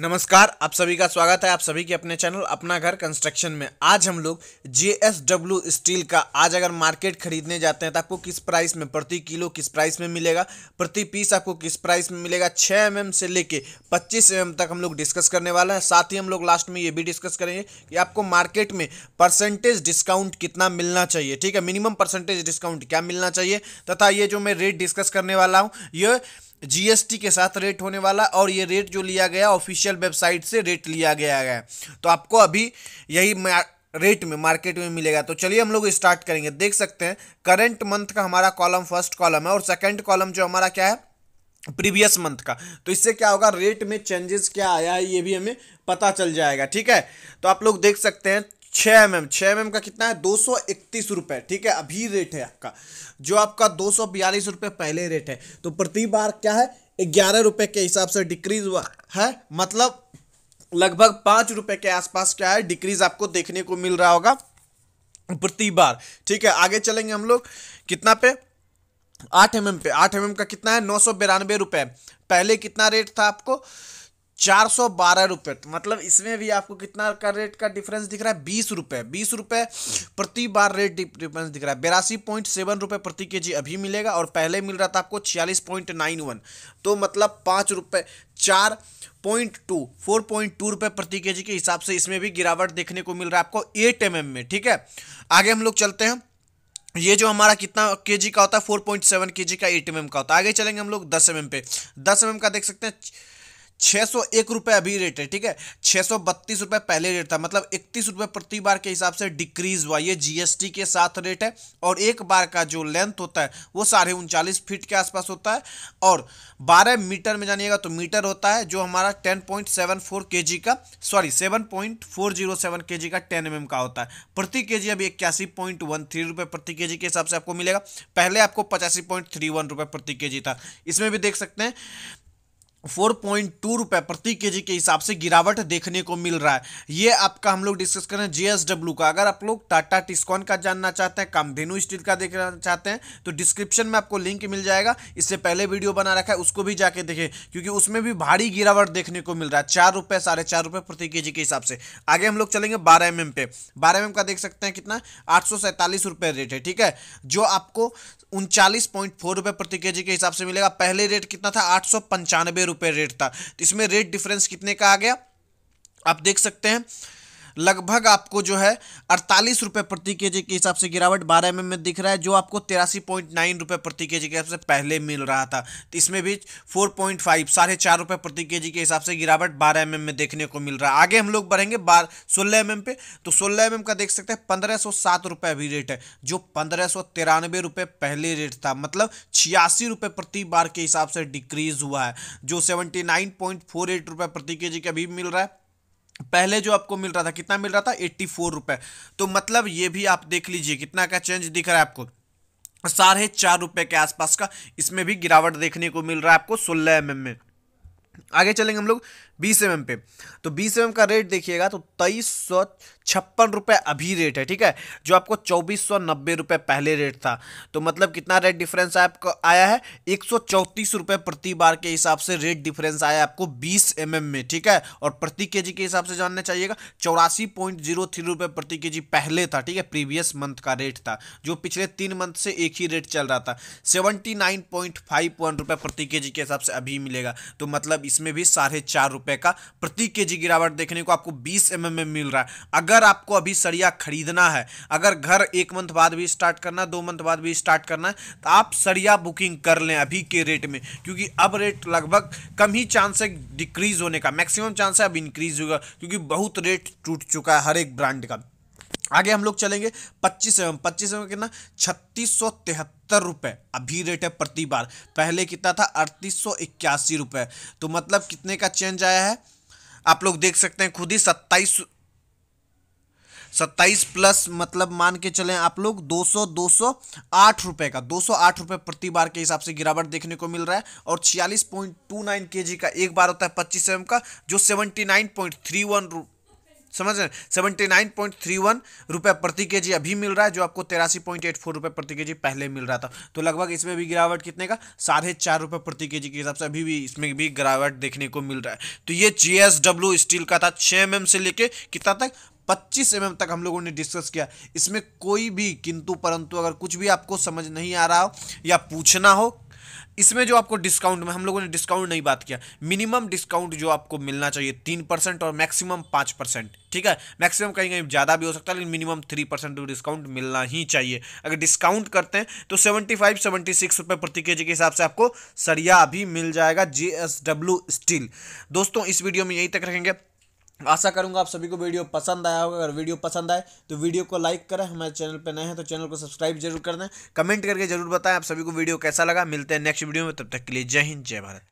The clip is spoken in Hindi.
नमस्कार आप सभी का स्वागत है आप सभी के अपने चैनल अपना घर कंस्ट्रक्शन में आज हम लोग जे एस डब्ल्यू स्टील का आज अगर मार्केट खरीदने जाते हैं तो आपको किस प्राइस में प्रति किलो किस प्राइस में मिलेगा प्रति पीस आपको किस प्राइस में मिलेगा 6 एम mm से लेके 25 एम mm तक हम लोग डिस्कस करने वाला है साथ ही हम लोग लास्ट में ये भी डिस्कस करेंगे कि आपको मार्केट में परसेंटेज डिस्काउंट कितना मिलना चाहिए ठीक है मिनिमम परसेंटेज डिस्काउंट क्या मिलना चाहिए तथा ये जो मैं रेट डिस्कस करने वाला हूँ ये जीएसटी के साथ रेट होने वाला और ये रेट जो लिया गया ऑफिशियल वेबसाइट से रेट लिया गया है तो आपको अभी यही रेट में मार्केट में मिलेगा तो चलिए हम लोग स्टार्ट करेंगे देख सकते हैं करंट मंथ का हमारा कॉलम फर्स्ट कॉलम है और सेकंड कॉलम जो हमारा क्या है प्रीवियस मंथ का तो इससे क्या होगा रेट में चेंजेस क्या आया है ये भी हमें पता चल जाएगा ठीक है तो आप लोग देख सकते हैं छः एम एम छः एम एम का कितना है दो सौ इकतीस रुपये ठीक है अभी रेट है आपका जो आपका दो सौ बयालीस रुपये पहले रेट है तो प्रति बार क्या है ग्यारह रुपये के हिसाब से डिक्रीज हुआ है मतलब लगभग पाँच रुपये के आसपास क्या है डिक्रीज आपको देखने को मिल रहा होगा प्रति बार ठीक है आगे चलेंगे हम लोग कितना पे आठ एम एम पे आठ एम एम का कितना है नौ सौ बिरानवे रुपये पहले कितना रेट था आपको चार सौ बारह रुपये तो मतलब इसमें भी आपको कितना का रेट का डिफरेंस दिख रहा है बीस रुपये बीस रुपये प्रति बार रेट डिफरेंस दिख रहा है बेरासी पॉइंट सेवन रुपये प्रति के जी अभी मिलेगा और पहले मिल रहा था आपको छियालीस पॉइंट नाइन वन तो मतलब पाँच रुपये चार point two four point two रुपये प्रति के जी के हिसाब से इसमें भी गिरावट देखने को मिल रहा है आपको एट एम में ठीक है आगे हम लोग चलते हैं ये जो हमारा कितना जी का होता है four point seven K G का एट एम का होता है आगे चलेंगे हम लोग दस एम पे दस एम का देख सकते हैं छः सौ एक रुपए अभी रेट है ठीक है छह सौ बत्तीस रुपए पहले रेट था मतलब इकतीस रुपए प्रति बार के हिसाब से डिक्रीज हुआ ये जीएसटी के साथ रेट है और एक बार का जो लेंथ होता है वो साढ़े उनचालीस फीट के आसपास होता है और बारह मीटर में जानिएगा तो मीटर होता है जो हमारा ten point seven four K G का sorry seven point four zero seven K G का टेन एम एम का होता है प्रति के जी अभी इक्यासी पॉइंट वन थ्री रुपए प्रति के जी के हिसाब से आपको मिलेगा पहले आपको पचासी पॉइंट थ्री वन रुपए प्रति के जी था इसमें भी देख सकते हैं फोर पॉइंट टू प्रति केजी के हिसाब से गिरावट देखने को मिल रहा है ये आपका हम लोग डिस्कस कर रहे हैं जेएसडब्ल्यू का अगर आप लोग टाटा टिस्कॉन का जानना चाहते हैं कामधेनु स्टील का देखना चाहते हैं तो डिस्क्रिप्शन में आपको लिंक मिल जाएगा इससे पहले वीडियो बना रखा है उसको भी जाके देखें क्योंकि उसमें भी भारी गिरावट देखने को मिल रहा है चार रुपये साढ़े चार रुपये प्रति के जी के हिसाब से आगे हम लोग चलेंगे बारह एम एम पे बारह एम का देख सकते हैं कितना आठ सौ रेट है ठीक है जो आपको उनचालीस पॉइंट फोर रुपए प्रति के जी के हिसाब से मिलेगा पहले रेट कितना था आठ सौ पंचानवे रुपये रेट था तो इसमें रेट डिफरेंस कितने का आ गया आप देख सकते हैं लगभग आपको जो है अड़तालीस रुपये प्रति के जी के हिसाब से गिरावट बारह एम में दिख रहा है जो आपको तिरासी पॉइंट नाइन रुपये प्रति के जी के हिसाब से पहले मिल रहा था तो इसमें भी फोर पॉइंट फाइव साढ़े चार रुपये प्रति के जी के हिसाब से गिरावट बारह एम में देखने को मिल रहा है आगे हम लोग बढ़ेंगे बार सोलह एम पे तो सोलह एम का देख सकते हैं पंद्रह सौ सात रुपये अभी रेट है जो पंद्रह सौ तिरानवे पहले रेट था मतलब छियासी प्रति बार के हिसाब से डिक्रीज हुआ है जो seventy nine point four eight प्रति के जी का भी मिल रहा है पहले जो आपको मिल रहा था कितना मिल रहा था एट्टी फोर रुपए तो मतलब ये भी आप देख लीजिए कितना का चेंज दिख रहा है आपको साढ़े चार रुपए के आसपास का इसमें भी गिरावट देखने को मिल रहा है आपको सोलह एम में आगे चलेंगे हम लोग बीस एम पे तो बीस एम का रेट देखिएगा तो तेईस सौ छप्पन रुपये अभी रेट है ठीक है जो आपको चौबीस सौ नब्बे रुपये पहले रेट था तो मतलब कितना रेट डिफरेंस आपको आया है एक सौ चौंतीस रुपये प्रति बार के हिसाब से रेट डिफरेंस आया आपको बीस एम mm में ठीक है और प्रति के जी के हिसाब से जानना चाहिएगा चौरासी पॉइंट जीरो थ्री रुपये प्रति के जी पहले था ठीक है प्रीवियस मंथ का रेट था जो पिछले तीन मंथ से एक ही रेट चल रहा था seventy nine point five one प्रति के जी के हिसाब से अभी मिलेगा तो मतलब इसमें भी साढ़े चार रुपए का प्रति के जी गिरावट देखने को आपको 20 एम एम में मिल रहा है अगर आपको अभी सरिया खरीदना है अगर घर एक मंथ बाद भी स्टार्ट करना है दो मंथ बाद भी स्टार्ट करना है तो आप सरिया बुकिंग कर लें अभी के रेट में क्योंकि अब रेट लगभग कम ही चांस है डिक्रीज होने का मैक्सिमम चांस है अब इंक्रीज होगा क्योंकि बहुत रेट टूट चुका है हर एक ब्रांड का आगे हम लोग चलेंगे पच्चीस एवं पच्चीस एवं कितना छत्तीस सौ तिहत्तर रुपये अभी रेट है प्रति बार पहले कितना था अड़तीस सौ इक्यासी रुपये तो मतलब कितने का चेंज आया है आप लोग देख सकते हैं खुद ही सत्ताईस सत्ताईस प्लस मतलब मान के चले आप लोग 200 208 रुपए का 208 रुपए प्रति बार के हिसाब से गिरावट देखने को मिल रहा है और 46.29 केजी का एक बार होता है 25 एम का जो 79.31 पॉइंट समझ रहे seventy nine point three one रुपये प्रति के जी अभी मिल रहा है जो आपको तेरासी पॉइंट एट फोर रुपये प्रति के जी पहले मिल रहा था तो लगभग इसमें भी गिरावट कितने का साढ़े चार रुपये प्रति के जी के हिसाब से अभी भी इसमें भी गिरावट देखने को मिल रहा है तो ये जी स्टील का था छः एम से लेके कितना तक 25 एम mm तक हम लोगों ने डिस्कस किया इसमें कोई भी किंतु परंतु अगर कुछ भी आपको समझ नहीं आ रहा हो या पूछना हो इसमें जो आपको डिस्काउंट में हम लोगों ने डिस्काउंट नहीं बात किया मिनिमम डिस्काउंट जो आपको मिलना चाहिए तीन परसेंट और मैक्सिमम पाँच परसेंट ठीक है मैक्सिमम कहीं कहीं ज़्यादा भी हो सकता है लेकिन मिनिमम थ्री परसेंट डिस्काउंट तो मिलना ही चाहिए अगर डिस्काउंट करते हैं तो सेवेंटी फाइव सेवेंटी सिक्स रुपये प्रति के जी के हिसाब से आपको सरिया भी मिल जाएगा जे एस डब्ल्यू स्टील दोस्तों इस वीडियो में यहीं तक रखेंगे आशा करूंगा आप सभी को वीडियो पसंद आया होगा अगर वीडियो पसंद आए तो वीडियो को लाइक करें हमारे चैनल पर नए हैं तो चैनल को सब्सक्राइब जरूर कर दें कमेंट करके जरूर बताएं आप सभी को वीडियो कैसा लगा मिलते हैं नेक्स्ट वीडियो में तब तक के लिए जय हिंद जय भारत